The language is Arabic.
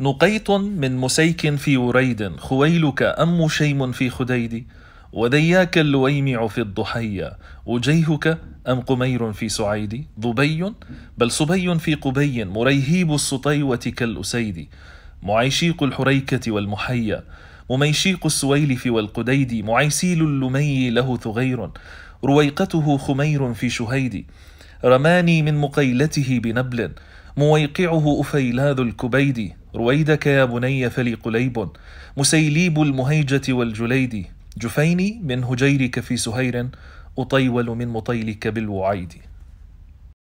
نقيط من مسيك في وريد خويلك أم شيم في خديد ودياك اللويمع في الضحية وجيهك أم قمير في سعيد ضبي بل صبي في قبي مريهيب السطيوة كالأسيد معيشيق الحريكة والمحيا مميشيق السويلف والقديد معيسيل اللمي له ثغير رويقته خمير في شهيد رماني من مقيلته بنبل مويقعه أفيلاذ الكبيدي رويدك يا بني فلي قليب مسيليب المهيجة والجليد جفيني من هجيرك في سهير أطيول من مطيلك بالوعيد